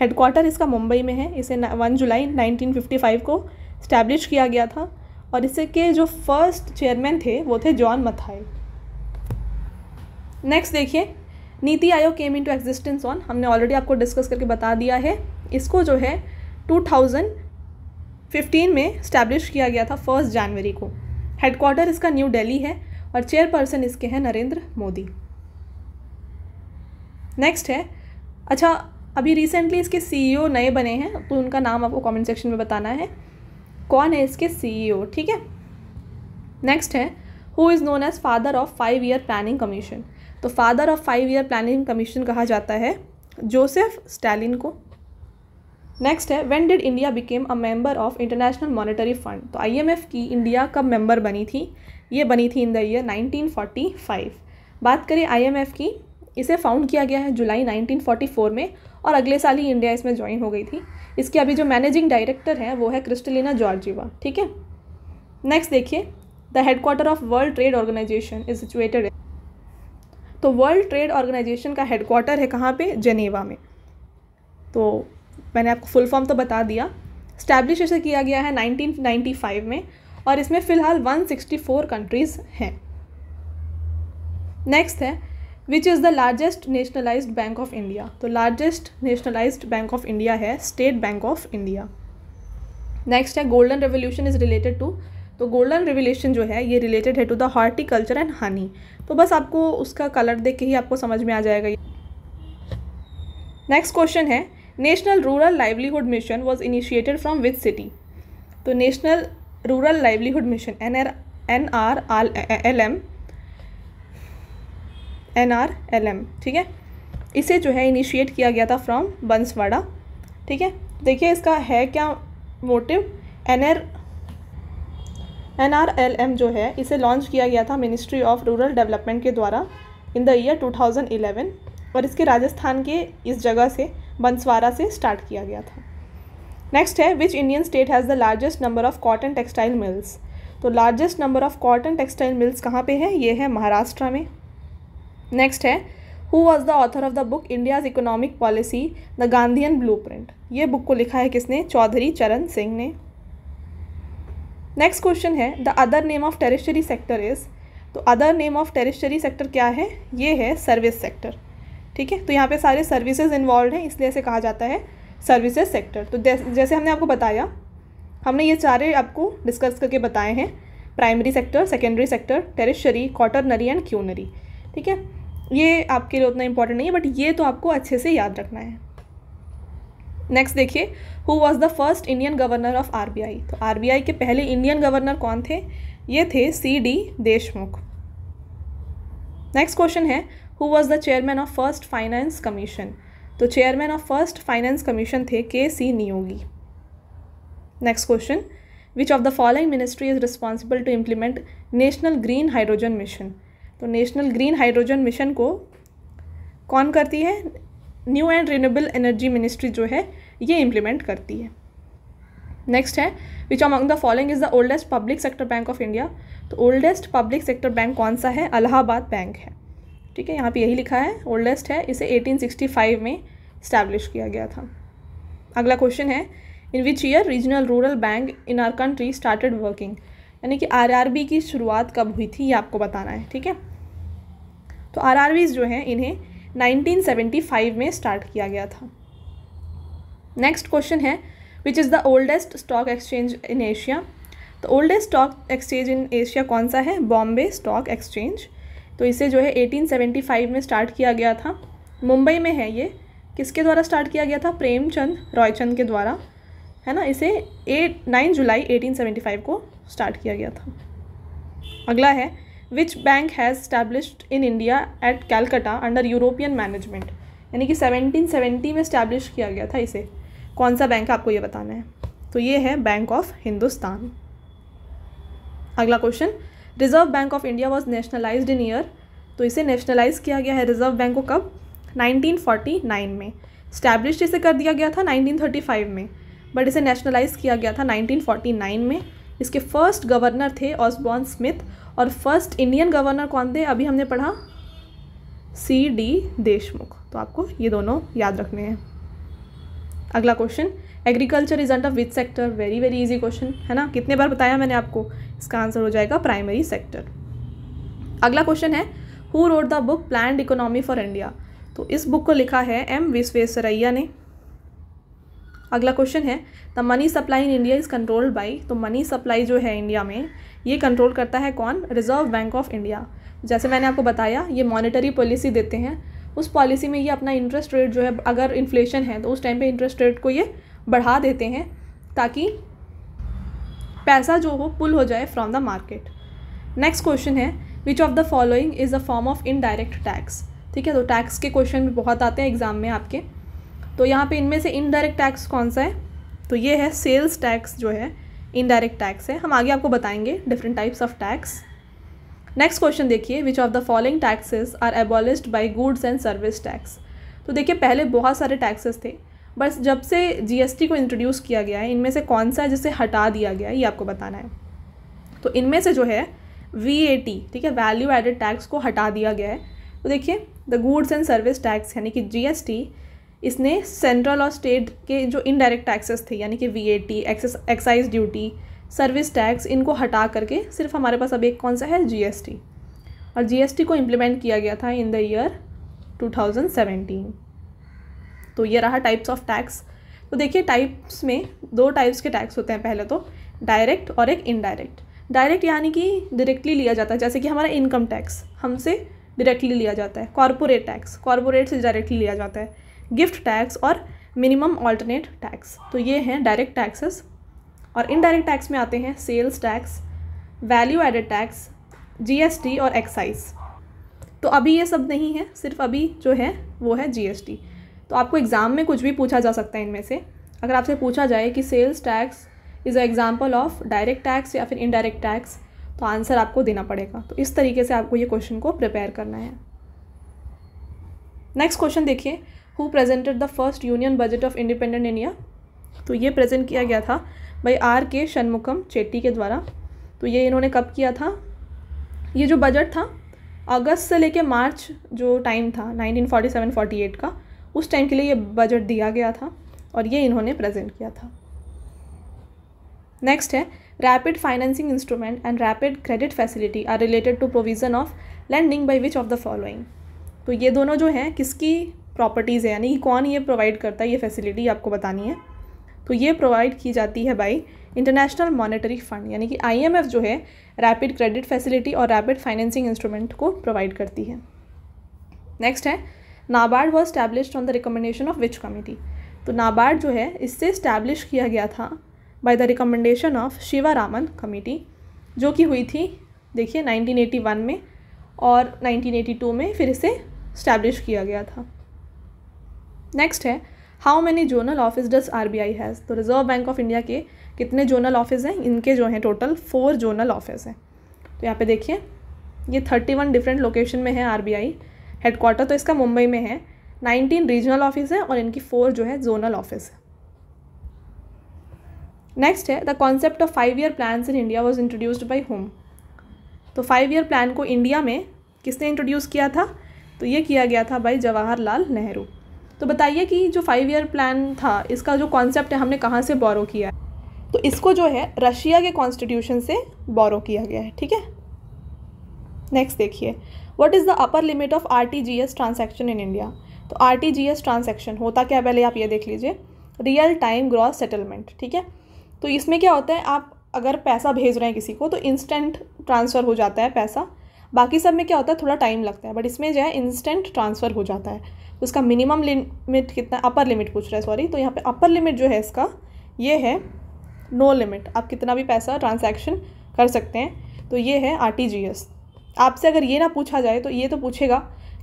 headquarter इसका मुंबई में है इसे वन जुलाई 1955 को स्टैब्लिश किया गया था और इसके जो फर्स्ट चेयरमैन थे वो थे जॉन मथाई नेक्स्ट देखिए NITI Aayog came into existence on हमने ऑलरेडी आपको डिस्कस करके बता दिया है इसको जो है 2015 में स्टैब्लिश किया गया था फर्स्ट जनवरी को हेडक्वार्टर इसका न्यू दिल्ली है और चेयरपर्सन इसके हैं नरेंद्र मोदी नेक्स्ट है अच्छा अभी रिसेंटली इसके सीईओ e नए बने हैं तो उनका नाम आपको कमेंट सेक्शन में बताना है कौन है इसके सीईओ e ठीक है नेक्स्ट है who is known as father of five year planning commission तो father of five year planning commission कहा जाता है जोसेफ स्टालिन को नेक्स्ट है when did India became a member of international monetary fund तो आईएमएफ की India कब member बनी थी ये बनी थी इन द ईयर 1945 बात करें आईएमएफ की इसे फाउंड किया गया है जुलाई 1944 में और अगले साल ही इंडिया इसमें ज्वाइन हो गई थी इसके अभी जो मैनेजिंग डायरेक्टर हैं वो है क्रिस्टलिना जॉर्जीवा ठीक है नेक्स्ट देखिए the headquarter of world trade organisation is situated तो वर्ल्ड ट्रेड ऑर्गेनाइजेशन का हेडक्वार्टर है कहाँ पे जनेवा में तो मैंने आपको फुल फॉर्म तो बता दिया स्टैब्लिश इसे किया गया है 1995 में और इसमें फ़िलहाल 164 कंट्रीज़ हैं नेक्स्ट है which is the largest nationalise bank of India तो largest nationalise bank of India है state bank of India next है golden revolution is related to तो गोल्डन रिविलेशन जो है ये रिलेटेड है to the horticulture and honey तो बस आपको उसका कलर देख के ही आपको समझ में आ जाएगा नेक्स्ट क्वेश्चन है national rural livelihood mission was initiated from with city तो national rural livelihood mission N R N R L L M N R L M ठीक है इसे जो है इनिशिएट किया गया था फ्रॉम बंसवाड़ा ठीक है देखिए इसका है क्या मोटिव एन आर एन जो है इसे लॉन्च किया गया था मिनिस्ट्री ऑफ रूरल डेवलपमेंट के द्वारा इन द ईयर 2011 और इसके राजस्थान के इस जगह से बंसवारा से स्टार्ट किया गया था नेक्स्ट है which Indian state has the largest number of cotton textile mills तो largest number of cotton textile mills कहाँ पे है ये है महाराष्ट्र में नेक्स्ट है who was the author of the book India's economic policy the Gandhian blue ये बुक को लिखा है किसने चौधरी चरण सिंह ने नेक्स्ट क्वेश्चन है the other name of tertiary sector is तो other name of tertiary sector क्या है ये है सर्विस सेक्टर ठीक है तो यहाँ पे सारे सर्विसेज इन्वॉल्व हैं इसलिए इसे कहा जाता है सर्विसेज सेक्टर तो जैसे हमने आपको बताया हमने ये चारे आपको डिस्कस करके बताए हैं primary sector secondary sector tertiary quaternary and quinary ठीक है ये आपके लिए उतना इंपॉर्टेंट नहीं है बट ये तो आपको अच्छे से याद रखना है नेक्स्ट देखिए who was the first Indian governor of R तो आर के पहले इंडियन गवर्नर कौन थे ये थे C D Deshmukh next question है who was the chairman of first finance commission तो chairman of first finance commission थे K C Neogy next question which of the following ministry is responsible to implement national green hydrogen mission तो national green hydrogen mission को कौन करती है new and renewable energy ministry जो है ये implement करती है नेक्स्ट है which among the following is the oldest public sector bank of India तो ओल्डेस्ट पब्लिक सेक्टर बैंक कौन सा है अलाहाबाद बैंक है ठीक है यहाँ पे यही लिखा है ओल्डेस्ट है इसे 1865 में स्टैब्लिश किया गया था अगला क्वेश्चन है in which year regional rural bank in our country started working यानी कि आर की शुरुआत कब हुई थी ये आपको बताना है ठीक है तो आर जो हैं इन्हें 1975 में स्टार्ट किया गया था नेक्स्ट क्वेश्चन है which is the oldest stock exchange in Asia तो oldest stock exchange in Asia कौन सा है बॉम्बे स्टॉक एक्सचेंज तो इसे जो है 1875 में स्टार्ट किया गया था मुंबई में है ये किसके द्वारा स्टार्ट किया गया था प्रेमचंद रॉयचंद के द्वारा है ना इसे एट नाइन जुलाई 1875 को स्टार्ट किया गया था अगला है which bank has established in India at Calcutta under European management यानी कि 1770 में स्टैब्लिश किया गया था इसे कौन सा बैंक है आपको ये बताना है तो ये है बैंक ऑफ हिंदुस्तान अगला question reserve bank of India was nationalise in year तो इसे नेशनलाइज किया गया है रिजर्व बैंक को कब 1949 में स्टैब्लिश इसे कर दिया गया था 1935 में बट इसे नेशनलाइज किया गया था 1949 में इसके फर्स्ट गवर्नर थे ऑसबॉर्न स्मिथ और फर्स्ट इंडियन गवर्नर कौन थे अभी हमने पढ़ा सी डी देशमुख तो आपको ये दोनों याद रखने हैं अगला question agriculture is under which sector very very easy question है ना कितने बार बताया मैंने आपको इसका आंसर हो जाएगा प्राइमरी सेक्टर अगला क्वेश्चन है who wrote the book plan economy for India तो इस बुक को लिखा है एम विश्वेश्वरैया ने अगला क्वेश्चन है the money supply in India is controlled by तो मनी सप्लाई जो है इंडिया में ये कंट्रोल करता है कौन रिजर्व बैंक ऑफ इंडिया जैसे मैंने आपको बताया ये मॉनेटरी पॉलिसी देते हैं उस पॉलिसी में ये अपना इंटरेस्ट रेट जो है अगर इन्फ्लेशन है तो उस टाइम पे इंटरेस्ट रेट को ये बढ़ा देते हैं ताकि पैसा जो हो पुल हो जाए from the market next question है which of the following is a form of indirect tax ठीक है तो टैक्स के क्वेश्चन भी बहुत आते हैं एग्जाम में आपके तो यहाँ पे इनमें से इनडायरेक्ट टैक्स कौन सा है तो ये है सेल्स टैक्स जो है इनडायरेक्ट टैक्स है हम आगे आपको बताएंगे different types of tax next question देखिए which of the following taxes are abolished by goods and service tax तो देखिए पहले बहुत सारे टैक्सेस थे बस जब से जीएसटी को इंट्रोड्यूस किया गया है इनमें से कौन सा है जिसे हटा दिया गया है ये आपको बताना है तो इनमें से जो है वी ठीक है वैल्यू एडेड टैक्स को हटा दिया गया है तो देखिए the goods and service tax यानी कि जीएसटी इसने सेंट्रल और स्टेट के जो इनडायरेक्ट टैक्सेस थे यानी कि V A T excise duty service tax इनको हटा करके सिर्फ हमारे पास अब एक कौन सा है जीएसटी और जीएसटी को इम्प्लीमेंट किया गया था इन द ईयर 2017 तो ये रहा टाइप्स ऑफ टैक्स तो देखिए टाइप्स में दो टाइप्स के टैक्स होते हैं पहले तो डायरेक्ट और एक इनडायरेक्ट डायरेक्ट यानी कि डायरेक्टली लिया जाता है जैसे कि हमारा इनकम टैक्स हमसे डायरेक्टली लिया जाता है कॉरपोरेट टैक्स कॉरपोरेट से डायरेक्टली लिया जाता है गिफ्ट टैक्स और मिनिमम ऑल्टरनेट टैक्स तो ये हैं डायरेक्ट टैक्सेस और इनडायरेक्ट टैक्स में आते हैं sales tax value added tax GST और एक्साइज तो अभी ये सब नहीं है सिर्फ अभी जो है वो है जीएसटी तो आपको एग्ज़ाम में कुछ भी पूछा जा सकता है इनमें से अगर आपसे पूछा जाए कि sales tax is a example of direct tax या फिर इनडायरेक्ट टैक्स तो आंसर आपको देना पड़ेगा तो इस तरीके से आपको ये क्वेश्चन को प्रिपेयर करना है नेक्स्ट क्वेश्चन देखिए who presented the first union budget of independent India तो ये प्रेजेंट किया गया था भाई आर के शनमुखम चेट्टी के द्वारा तो ये इन्होंने कब किया था ये जो बजट था अगस्त से लेके मार्च जो टाइम था 1947-48 का उस टाइम के लिए ये बजट दिया गया था और ये इन्होंने प्रेजेंट किया था नेक्स्ट है rapid financing instrument and rapid credit facility are related to provision of lending by which of the following तो ये दोनों जो हैं किसकी प्रॉपर्टीज़ है यानी कौन ये प्रोवाइड करता है ये फैसिलिटी आपको बतानी है तो ये प्रोवाइड की जाती है बाई इंटरनेशनल मॉनेटरी फंड यानी कि आईएमएफ जो है रैपिड क्रेडिट फैसिलिटी और रैपिड फाइनेंसिंग इंस्ट्रूमेंट को प्रोवाइड करती है नेक्स्ट है NABARD was established on the recommendation of which committee तो नाबार्ड जो है इससे स्टैब्लिश किया गया था by the recommendation of Sivaraman committee जो कि हुई थी देखिए 1981 में और 1982 में फिर इसे स्टैब्लिश किया गया था नेक्स्ट है how many zonal office does R B I has तो रिजर्व बैंक ऑफ इंडिया के कितने जोनल ऑफिस हैं इनके जो हैं टोटल फोर जोनल ऑफिस हैं तो यहाँ पे देखिए ये थर्टी वन डिफरेंट लोकेशन में है आर बी आई हेडक्वार्टर तो इसका मुंबई में है नाइनटीन रीजनल ऑफिस है और इनकी फोर जो है जोनल ऑफिस है नेक्स्ट है the concept of five year plans in India was introduced by home तो फाइव ईयर प्लान को इंडिया में किसने इंट्रोड्यूस किया था तो ये किया गया था बाई जवाहरलाल नेहरू तो बताइए कि जो फाइव ईयर प्लान था इसका जो कॉन्सेप्ट है हमने कहाँ से बोरो किया है तो इसको जो है रशिया के कॉन्स्टिट्यूशन से बोरो किया गया है ठीक है नेक्स्ट देखिए what is the upper limit of R T G S transaction in India तो R T G S transaction होता क्या पहले आप ये देख लीजिए रियल टाइम ग्रॉस सेटलमेंट ठीक है तो इसमें क्या होता है आप अगर पैसा भेज रहे हैं किसी को तो इंस्टेंट ट्रांसफ़र हो जाता है पैसा बाकी सब में क्या होता है थोड़ा टाइम लगता है बट इसमें जो है इंस्टेंट ट्रांसफ़र हो जाता है उसका मिनिमम लिमिट कितना अपर लिमिट पूछ रहा है सॉरी तो यहाँ पे अपर लिमिट जो है इसका ये है नो लिमिट आप कितना भी पैसा ट्रांजेक्शन कर सकते हैं तो ये है आर आपसे अगर ये ना पूछा जाए तो ये तो पूछेगा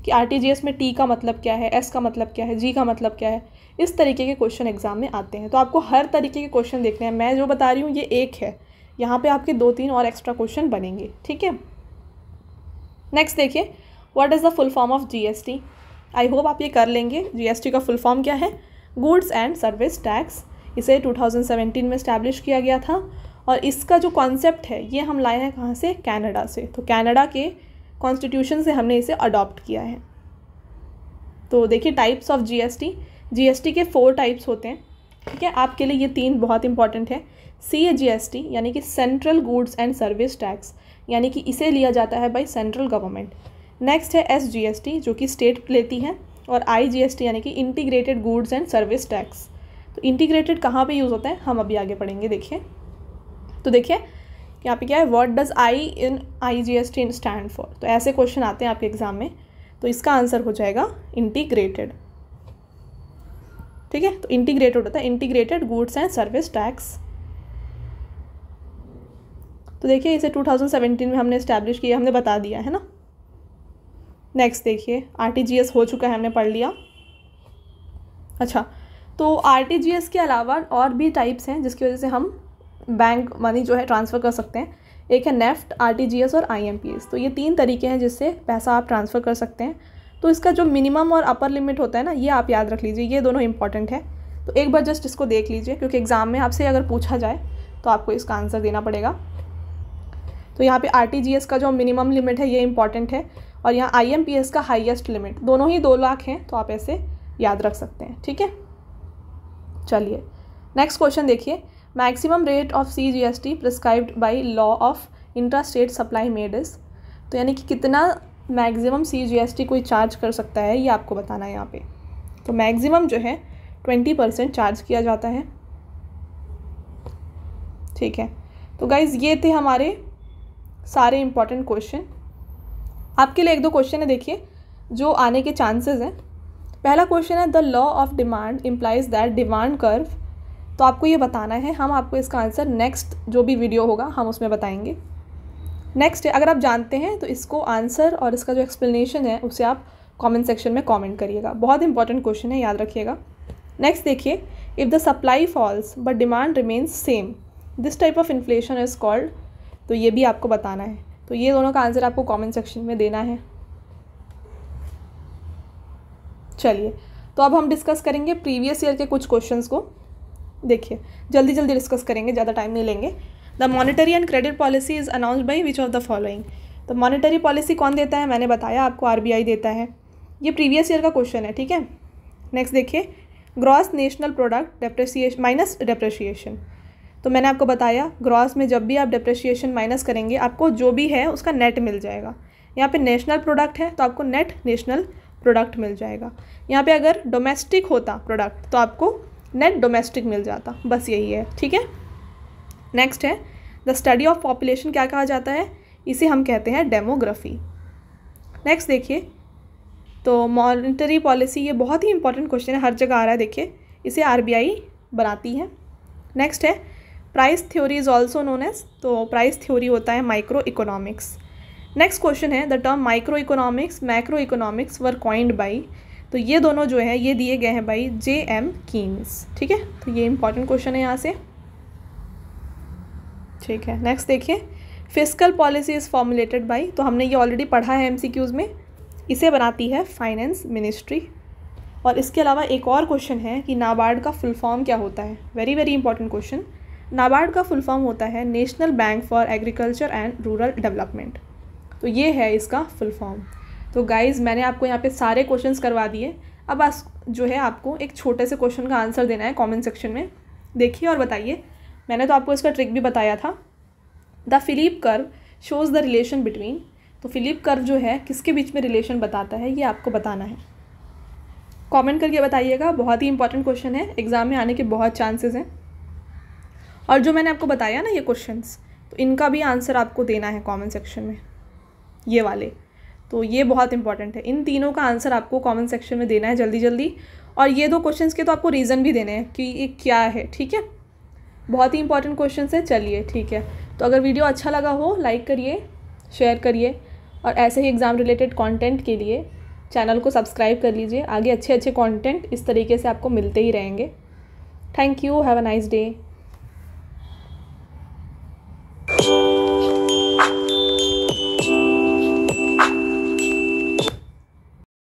कि आर में टी का मतलब क्या है एस का मतलब क्या है जी का मतलब क्या है इस तरीके के क्वेश्चन एग्ज़ाम में आते हैं तो आपको हर तरीके के क्वेश्चन देखने हैं मैं जो बता रही हूँ ये एक है यहाँ पे आपके दो तीन और एक्स्ट्रा क्वेश्चन बनेंगे ठीक है नेक्स्ट देखिए what is the full form of GST I hope आप ये कर लेंगे जीएसटी का फुल फॉर्म क्या है गुड्स एंड सर्विस टैक्स इसे 2017 में इस्टेब्लिश किया गया था और इसका जो कॉन्सेप्ट है ये हम लाए हैं कहाँ से कैनेडा से तो कैनेडा के कॉन्स्टिट्यूशन से हमने इसे अडॉप्ट किया है तो देखिए टाइप्स ऑफ जीएसटी जीएसटी के फोर टाइप्स होते हैं ठीक है आपके लिए ये तीन बहुत इंपॉर्टेंट है सी ए जी एस टी यानी कि central goods and service tax यानी कि इसे लिया जाता है बाई सेंट्रल गवर्नमेंट नेक्स्ट है एस जी एस टी जो कि स्टेट लेती है और आई जी एस टी यानी कि integrated goods and service tax तो इंटीग्रेटेड कहाँ पे यूज़ होता है हम अभी आगे पढ़ेंगे देखिए तो देखिए यहाँ पे क्या है what does I in I G S T in stand for तो ऐसे क्वेश्चन आते हैं आपके एग्ज़ाम में तो इसका आंसर हो जाएगा इंटीग्रेटेड ठीक है तो इंटीग्रेटेड होता है integrated goods and service tax तो देखिए इसे 2017 में हमने इस्टेब्लिश किया हमने बता दिया है ना नेक्स्ट देखिए आर हो चुका है हमने पढ़ लिया अच्छा तो आर के अलावा और भी टाइप्स हैं जिसकी वजह से हम बैंक मनी जो है ट्रांसफ़र कर सकते हैं एक है नेफ्ट आर और आई तो ये तीन तरीके हैं जिससे पैसा आप ट्रांसफ़र कर सकते हैं तो इसका जो मिनिमम और अपर लिमिट होता है ना ये आप याद रख लीजिए ये दोनों इंपॉर्टेंट है तो एक बार जस्ट इसको देख लीजिए क्योंकि एग्ज़ाम में आपसे अगर पूछा जाए तो आपको इसका आंसर देना पड़ेगा तो यहाँ पे आर का जो मिनिमम लिमिट है ये इंपॉर्टेंट है और यहाँ आई का हाइएस्ट लिमिट दोनों ही दो लाख हैं तो आप ऐसे याद रख सकते हैं ठीक है चलिए नेक्स्ट क्वेश्चन देखिए maximum rate of C G S T prescribed by law of intra state supply made is तो यानी कि कितना maximum C G S T कोई चार्ज कर सकता है ये आपको बताना है यहाँ पे तो मैक्सिमम जो है ट्वेंटी परसेंट चार्ज किया जाता है ठीक है तो गाइज़ ये थे हमारे सारे इम्पॉर्टेंट क्वेश्चन आपके लिए एक दो क्वेश्चन है देखिए जो आने के चांसेस हैं पहला क्वेश्चन है the law of demand implies that demand curve तो आपको ये बताना है हम आपको इसका आंसर नेक्स्ट जो भी वीडियो होगा हम उसमें बताएंगे नेक्स्ट है अगर आप जानते हैं तो इसको आंसर और इसका जो एक्सप्लेनेशन है उसे आप कमेंट सेक्शन में कमेंट करिएगा बहुत इंपॉर्टेंट क्वेश्चन है याद रखिएगा नेक्स्ट देखिए if the supply falls but demand remains same this type of inflation is called तो ये भी आपको बताना है तो ये दोनों का आंसर आपको कमेंट सेक्शन में देना है चलिए तो अब हम डिस्कस करेंगे प्रीवियस ईयर के कुछ क्वेश्चंस को देखिए जल्दी जल्दी डिस्कस करेंगे ज़्यादा टाइम नहीं लेंगे the monetary and credit policy is announce by which of the following तो मॉनिटरी पॉलिसी कौन देता है मैंने बताया आपको आर देता है ये प्रीवियस ईयर का क्वेश्चन है ठीक है नेक्स्ट देखिए gross national product depreciation minus depreciation तो मैंने आपको बताया ग्रॉस में जब भी आप डिप्रेशिएशन माइनस करेंगे आपको जो भी है उसका नेट मिल जाएगा यहाँ पे नेशनल प्रोडक्ट है तो आपको नेट नेशनल प्रोडक्ट मिल जाएगा यहाँ पे अगर डोमेस्टिक होता प्रोडक्ट तो आपको नेट डोमेस्टिक मिल जाता बस यही है ठीक है नेक्स्ट है द स्टडी ऑफ पॉपुलेशन क्या कहा जाता है इसे हम कहते हैं डेमोग्राफी नेक्स्ट देखिए तो मॉनिटरी पॉलिसी ये बहुत ही इंपॉर्टेंट क्वेश्चन है हर जगह आ रहा है देखिए इसे आर बनाती है नेक्स्ट है price theory is also known as तो प्राइस थ्योरी होता है माइक्रो इकोनॉमिक्स नेक्स्ट क्वेश्चन है the term micro economics macro economics were coined by तो ये दोनों जो है ये दिए गए हैं बाई जे एम कीन्स ठीक है तो ये इंपॉर्टेंट क्वेश्चन है यहाँ से ठीक है नेक्स्ट देखिए physical policy is formulated by तो हमने ये ऑलरेडी पढ़ा है क्यूज में इसे बनाती है फाइनेंस मिनिस्ट्री और इसके अलावा एक और क्वेश्चन है कि नाबार्ड का फुल फॉर्म क्या होता है very very important question NABARD का फुल फॉर्म होता है national bank for agriculture and rural development तो ये है इसका फुल फॉर्म तो गाइज़ मैंने आपको यहाँ पे सारे क्वेश्चन करवा दिए अब आस जो है आपको एक छोटे से क्वेश्चन का आंसर देना है कॉमेंट सेक्शन में देखिए और बताइए मैंने तो आपको इसका ट्रिक भी बताया था the Philip curve shows the relation between तो फिलिप कर्व जो है किसके बीच में रिलेशन बताता है ये आपको बताना है कमेंट करके बताइएगा बहुत ही इंपॉर्टेंट क्वेश्चन है एग्ज़ाम में आने के बहुत चांसेस हैं और जो मैंने आपको बताया ना ये क्वेश्चन तो इनका भी आंसर आपको देना है कॉमेंट सेक्शन में ये वाले तो ये बहुत इंपॉर्टेंट है इन तीनों का आंसर आपको कमेंट सेक्शन में देना है जल्दी जल्दी और ये दो क्वेश्चंस के तो आपको रीज़न भी देने हैं कि ये क्या है ठीक है बहुत ही इंपॉर्टेंट क्वेश्चन है चलिए ठीक है तो अगर वीडियो अच्छा लगा हो लाइक करिए शेयर करिए और ऐसे ही एग्ज़ाम रिलेटेड कंटेंट के लिए चैनल को सब्सक्राइब कर लीजिए आगे अच्छे अच्छे कंटेंट इस तरीके से आपको मिलते ही रहेंगे thank you have a nice day Thank you.